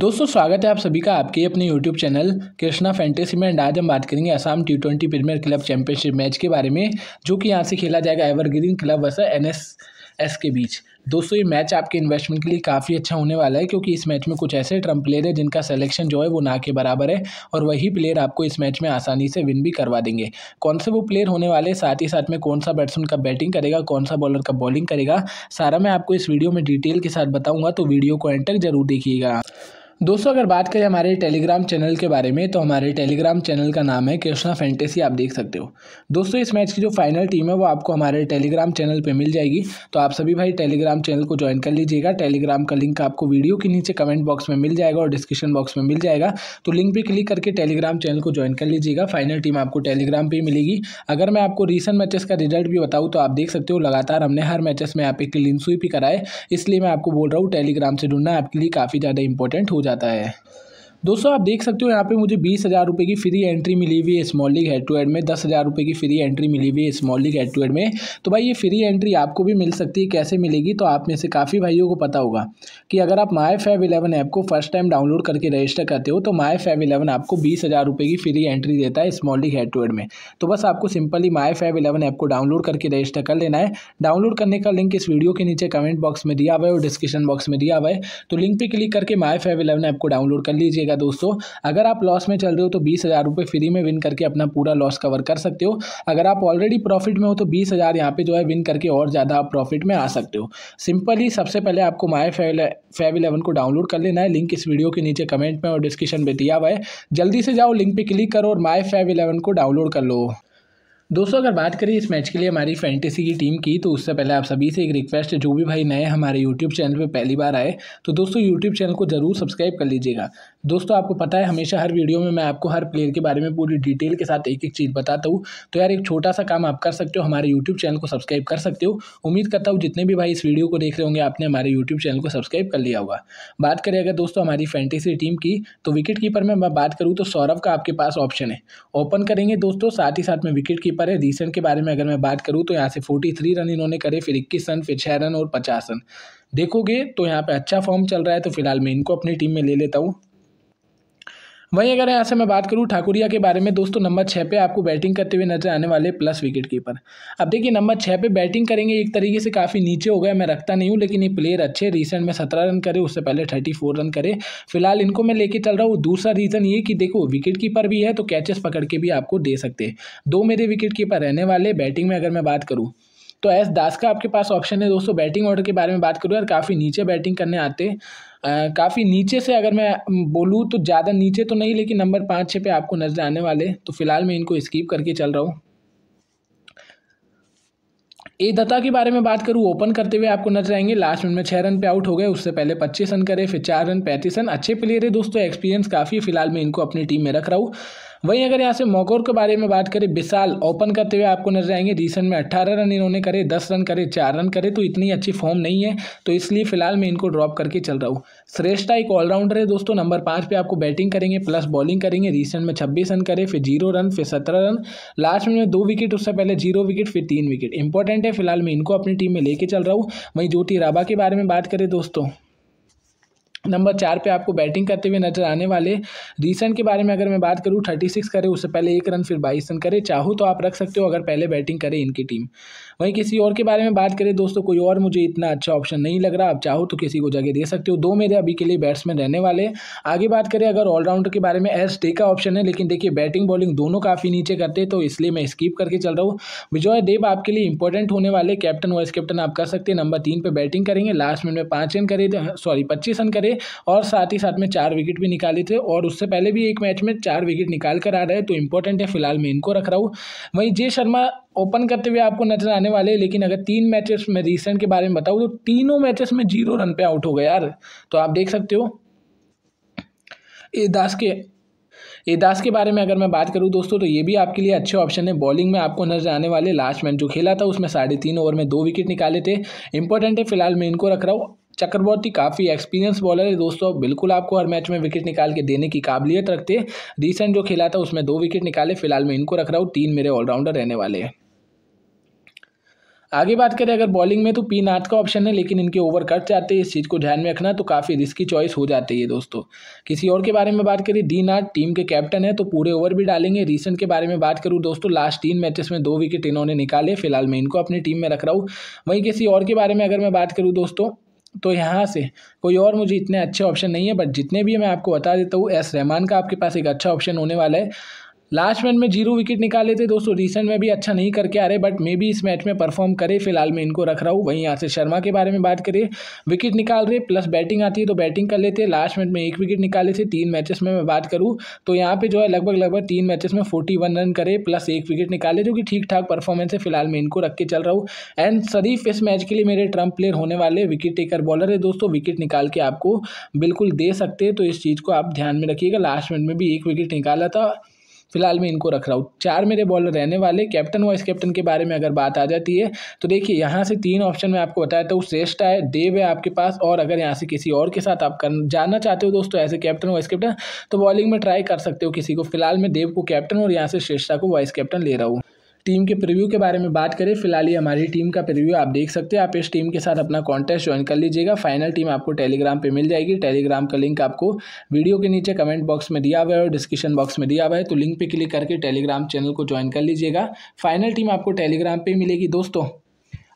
दोस्तों स्वागत है आप सभी का आपके अपने YouTube चैनल कृष्णा फैंटेसी में एंड आज हम बात करेंगे Assam T twenty premier club championship match के बारे में जो कि यहाँ से खेला जाएगा evergreen club versus N S के बीच दोस्तों ये मैच आपके इन्वेस्टमेंट के लिए काफ़ी अच्छा होने वाला है क्योंकि इस मैच में कुछ ऐसे ट्रम्प प्लेयर हैं जिनका सिलेक्शन जो है वो ना के बराबर है और वही प्लेयर आपको इस मैच में आसानी से विन भी करवा देंगे कौन से वो प्लेयर होने वाले साथ ही साथ में कौन सा बैट्समैन का बैटिंग करेगा कौन सा बॉलर का बॉलिंग करेगा सारा मैं आपको इस वीडियो में डिटेल के साथ बताऊँगा तो वीडियो को एंटर जरूर देखिएगा दोस्तों अगर बात करें हमारे टेलीग्राम चैनल के बारे में तो हमारे टेलीग्राम चैनल का नाम है कृष्णा फैंटेसी आप देख सकते हो दोस्तों इस मैच की जो फाइनल टीम है वो आपको हमारे टेलीग्राम चैनल पर मिल जाएगी तो आप सभी भाई टेलीग्राम चैनल को ज्वाइन कर लीजिएगा टेलीग्राम का लिंक आपको वीडियो के नीचे कमेंट बॉक्स में मिल जाएगा और डिस्क्रिप्शन बॉक्स में मिल जाएगा तो लिंक पर क्लिक करके टेलीग्राम चैनल को ज्वाइन कर लीजिएगा फाइनल टीम आपको टेलीग्राम पर मिलेगी अगर मैं आपको रिसेंट मैचेस का रिजल्ट भी बताऊँ तो आप देख सकते हो लगातार हमने हर मैचेस में आप एक क्लीन स्वीप ही कराए इसलिए मैं आपको बोल रहा हूँ टेलीग्राम से जुड़ना आपके लिए काफ़ी ज़्यादा इंपॉर्टेंट हो जाता है दोस्तों आप देख सकते हो यहाँ पे मुझे बीस हज़ार रुपये की फ्री एंट्री मिली हुई है small league head to head में दस हज़ार रुपये की फ्री एंट्री मिली हुई है small league head to head में तो भाई ये फ्री एंट्री आपको भी मिल सकती है कैसे मिलेगी तो आप में से काफ़ी भाइयों को पता होगा कि अगर आप माई फैव इलेवन ऐप को फर्स्ट टाइम डाउनलोड करके रजिस्टर करते हो तो माई फैव इलेवन आपको बीस हज़ार रुपये की फ्री एंट्री देता है small league head to head में तो बस आपको simply My Fav Eleven app को डाउनलोड करके रजिस्टर कर लेना है डाउनलोड करने का लिंक इस वीडियो के नीचे कमेंट बॉक्स में दिया हुआ है और डिस्क्रिप्शन बॉक्स में दिया हुआ है तो लिंक पर क्लिक करके माई फैव इलेवन ऐप को डाउनलोड कर लीजिएगा है दोस्तों अगर आप लॉस में चल रहे हो तो बीस हज़ार रुपये फ्री में विन करके अपना पूरा लॉस कवर कर सकते हो अगर आप ऑलरेडी प्रॉफिट में हो तो बीस हज़ार यहाँ पर जो है विन करके और ज़्यादा आप प्रॉफिट में आ सकते हो सिंपली सबसे पहले आपको माई फेव इलेवन को डाउनलोड कर लेना है लिंक इस वीडियो के नीचे कमेंट में और डिस्क्रिप्शन में दिया हुआ है जल्दी से जाओ लिंक पर क्लिक करो और माई फेव इलेवन को डाउनलोड कर लो दोस्तों अगर बात करें इस मैच के लिए हमारी फैंटेसी की टीम की तो उससे पहले आप सभी से एक रिक्वेस्ट है जो भी भाई नए हमारे यूट्यूब चैनल पर पहली बार आए तो दोस्तों यूट्यूब चैनल को ज़रूर सब्सक्राइब कर लीजिएगा दोस्तों आपको पता है हमेशा हर वीडियो में मैं आपको हर प्लेयर के बारे में पूरी डिटेल के साथ एक एक चीज़ बताता हूँ तो यार एक छोटा सा काम आप कर सकते हो हमारे यूट्यूब चैनल को सब्सक्राइब कर सकते हो उम्मीद करता हूँ जितने भी भाई इस वीडियो को देख रहे होंगे आपने हमारे यूट्यूब चैनल को सब्सक्राइब कर लिया होगा बात करें अगर दोस्तों हमारी फैंटेसी टीम की तो विकेट कीपर में मैं बात करूँ तो सौरभ का आपके पास ऑप्शन है ओपन करेंगे दोस्तों साथ ही साथ में विकेट कीपर है रिसेंट के बारे में अगर मैं बात करूँ तो यहाँ से फोर्टी रन इन्होंने करे फिर इक्कीस रन फिर छः रन और पचास रन देखोगे तो यहाँ पे अच्छा फॉर्म चल रहा है तो फिलहाल मैं इनको अपनी टीम में ले लेता हूँ वहीं अगर यहाँ से मैं बात करूँ ठाकुरिया के बारे में दोस्तों नंबर छः पे आपको बैटिंग करते हुए नजर आने वाले प्लस विकेट कीपर अब देखिए नंबर छः पे बैटिंग करेंगे एक तरीके से काफ़ी नीचे हो गए मैं रखता नहीं हूँ लेकिन ये प्लेयर अच्छे रिसेंट में सत्रह रन करे उससे पहले थर्टी फोर रन करे फिलहाल इनको मैं लेके चल रहा हूँ दूसरा रीज़न ये कि देखो विकेट कीपर भी है तो कैचेस पकड़ के भी आपको दे सकते दो मेरे विकेट कीपर रहने वाले बैटिंग में अगर मैं बात करूँ तो एस दास का आपके पास ऑप्शन है दोस्तों बैटिंग ऑर्डर के बारे में बात करूँ यार काफ़ी नीचे बैटिंग करने आते काफ़ी नीचे से अगर मैं बोलूँ तो ज़्यादा नीचे तो नहीं लेकिन नंबर पाँच छः पे आपको नजर आने वाले तो फिलहाल मैं इनको स्कीप करके चल रहा हूँ ए दत्ता के बारे में बात करूँ ओपन करते हुए आपको नजर आएंगे लास्ट मिनट में छः रन पे आउट हो गए उससे पहले पच्चीस रन करे फिर चार रन पैंतीस रन अच्छे प्लेयर है दोस्तों एक्सपीरियंस काफ़ी फिलहाल मैं इनको अपनी टीम में रख रहा हूँ वहीं अगर यहाँ से मोकोर के बारे में बात करें विशाल ओपन करते हुए आपको नजर आएंगे रिसेंट में अट्ठारह रन इन्होंने करे दस रन करे चार रन करे तो इतनी अच्छी फॉर्म नहीं है तो इसलिए फिलहाल मैं इनको ड्रॉप करके चल रहा हूँ श्रेष्ठा एक ऑलराउंडर है दोस्तों नंबर पाँच पे आपको बैटिंग करेंगे प्लस बॉलिंग करेंगे रिसेंट में छब्बीस रन करे फिर जीरो रन फिर सत्रह रन लास्ट में दो विकेट उससे पहले जीरो विकेट फिर तीन विकेट इंपॉर्टेंट है फिलहाल मैं इनको अपनी टीम में लेके चल रहा हूँ वहीं ज्योति राबा के बारे में बात करें दोस्तों नंबर चार पे आपको बैटिंग करते हुए नजर आने वाले रीसन के बारे में अगर मैं बात करूँ थर्टी सिक्स करे उससे पहले एक रन फिर बाईस रन करे चाहो तो आप रख सकते हो अगर पहले बैटिंग करे इनकी टीम वहीं किसी और के बारे में बात करें दोस्तों कोई और मुझे इतना अच्छा ऑप्शन नहीं लग रहा आप चाहो तो किसी को जगह दे सकते हो दो मेरे अभी के लिए बैट्समैन रहने वाले आगे बात करें अगर ऑलराउंडर के बारे में एस डे का ऑप्शन है लेकिन देखिए बैटिंग बॉलिंग दोनों काफ़ी नीचे करते तो इसलिए मैं स्कीप करके चल रहा हूँ विजय देव आपके लिए इंपॉर्टेंट होने वाले कैप्टन वाइस कैप्टन आप कर सकते हैं नंबर तीन पर बैटिंग करेंगे लास्ट मिनट में पाँच रन करे सॉरी पच्चीस रन करे और साथ ही साथ में चार विकेट भी निकाले थे और उससे पहले भी एक मैच में चार विकेट निकाल कर आ रहे हैं तो इंपॉर्टेंट है फिलहाल मैं इनको रख रहा हूँ वहीं जय शर्मा ओपन करते हुए आपको नजर आने वाले हैं लेकिन अगर तीन मैचेस में रिसेंट के बारे में बताऊँ तो तीनों मैचेस में जीरो रन पे आउट हो गए यार तो आप देख सकते हो ए दास के ए दास के बारे में अगर मैं बात करूं दोस्तों तो ये भी आपके लिए अच्छे ऑप्शन है बॉलिंग में आपको नजर आने वाले लास्ट मैन जो खेला था उसमें साढ़े तीन ओवर में दो विकेट निकाले थे इंपॉर्टेंट है फिलहाल मैं इनको रख रहा हूँ चक्रवर्ती काफ़ी एक्सपीरियंस बॉलर है दोस्तों बिल्कुल आपको हर मैच में विकेट निकाल के देने की काबिलियत रखते हैं रिसेंट जो खेला था उसमें दो विकेट निकाले फिलहाल मैं इनको रख रहा हूँ तीन मेरे ऑलराउंडर रहने वाले हैं आगे बात करें अगर बॉलिंग में तो पी नाथ का ऑप्शन है लेकिन इनके ओवर कट जाते हैं इस चीज़ को ध्यान में रखना तो काफ़ी रिस्की चॉइस हो जाती है दोस्तों किसी और के बारे में बात करें डी नाथ टीम के कैप्टन है तो पूरे ओवर भी डालेंगे रिसेंट के बारे में बात करूँ दोस्तों लास्ट तीन मैचेस में दो विकेट इन्होंने निकाले फिलहाल मैं इनको अपनी टीम में रख रहा हूँ वहीं किसी और के बारे में अगर मैं बात करूँ दोस्तों तो यहाँ से कोई और मुझे इतने अच्छे ऑप्शन नहीं है बट जितने भी मैं आपको बता देता हूँ एस रहमान का आपके पास एक अच्छा ऑप्शन होने वाला है लास्ट मैच में जीरो विकेट निकाले थे दोस्तों रिसेंट में भी अच्छा नहीं करके आ रहे बट मे भी इस मैच में परफॉर्म करे फिलहाल मैं इनको रख रहा हूँ वहीं यहाँ से शर्मा के बारे में बात करें विकेट निकाल रहे प्लस बैटिंग आती है तो बैटिंग कर लेते हैं लास्ट मैच में एक विकेट निकाले थे तीन मैचेस में मैं बात करूँ तो यहाँ पर जो है लगभग लगभग तीन मैचेस में फोर्टी वन रन करे प्लस एक विकेट निकाले जो कि ठीक ठाक परफॉर्मेंस है फिलहाल मैं इनको रख के चल रहा हूँ एंड शरीफ इस मैच के लिए मेरे ट्रम्प प्लेयर होने वाले विकेट टेकर बॉलर है दोस्तों विकेट निकाल के आपको बिल्कुल दे सकते हैं तो इस चीज़ को आप ध्यान में रखिएगा लास्ट मिनट में भी एक विकेट निकाला था फिलहाल मैं इनको रख रहा हूँ चार मेरे बॉलर रहने वाले कैप्टन वाइस कैप्टन के बारे में अगर बात आ जाती है तो देखिए यहाँ से तीन ऑप्शन मैं आपको बताया था वो श्रेष्ठ है देव है आपके पास और अगर यहाँ से किसी और के साथ आप कर जानना चाहते हो दोस्तों ऐसे कैप्टन वाइस कैप्टन तो बॉलिंग में ट्राई कर सकते हो किसी को फिलहाल मैं देव को कैप्टन और यहाँ से श्रेष्ठा को वाइस कैप्टन ले रहा हूँ टीम के प्रीव्यू के बारे में बात करें फिलहाल ही हमारी टीम का प्रीव्यू आप देख सकते हैं आप इस टीम के साथ अपना कॉन्टेस्ट ज्वाइन कर लीजिएगा फाइनल टीम आपको टेलीग्राम पर मिल जाएगी टेलीग्राम का लिंक आपको वीडियो के नीचे कमेंट बॉक्स में दिया हुआ है और डिस्क्रिप्शन बॉक्स में दिया हुआ है तो लिंक पर क्लिक करके टेलीग्राम चैनल को ज्वाइन कर लीजिएगा फाइनल टीम आपको टेलीग्राम पर मिलेगी दोस्तों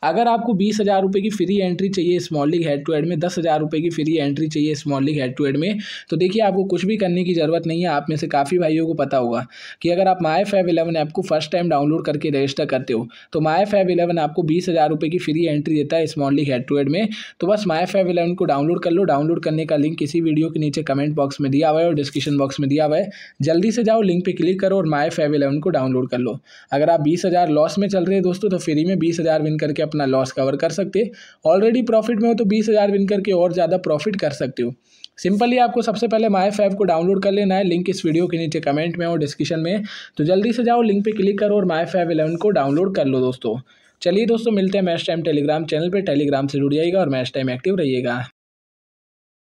अगर आपको बीस हज़ार रुपये की फ्री एंट्री चाहिए small league head to head में दस हज़ार रुपये की फ्री एंट्री चाहिए small league head to head में तो देखिए आपको कुछ भी करने की ज़रूरत नहीं है आप में से काफ़ी भाइयों को पता होगा कि अगर आप माई फैव इलेवन ऐप को फर्स्ट टाइम डाउनलोड करके रजिस्टर करते हो तो माई फैव इलेवन आपको बीस हज़ार रुपये की फ्री एंट्री देता है small league head to head में तो बस माई फाइव इलेवन को डाउनलोड कर लो डाउनलोड करने का लिंक किसी वीडियो के नीचे कमेंट बॉक्स में दिया हुआ है और डिस्क्रिप्शन बॉक्स में दिया हुआ है जल्दी से जाओ लिंक पर क्लिक करो और माई फाइव इलेवन को डाउनलोड कर लो अगर आप बीस हज़ार लॉस में चल रहे हैं दोस्तों तो फ्री में बीस हज़ार विन करके अपना लॉस कवर कर सकते हो ऑलरेडी प्रॉफिट में हो तो बीस हज़ार विन करके और ज़्यादा प्रॉफिट कर सकते हो सिंपली आपको सबसे पहले माई फाइव को डाउनलोड कर लेना है लिंक इस वीडियो के नीचे कमेंट में और डिस्क्रिप्शन में तो जल्दी से जाओ लिंक पे क्लिक करो और माई फाइव इलेवन को डाउनलोड कर लो दोस्तों चलिए दोस्तों मिलते हैं मैच टाइम टेलीग्राम चैनल पे टेलीग्राम से जुड़ जाइएगा और मैच टाइम एक्टिव रहिएगा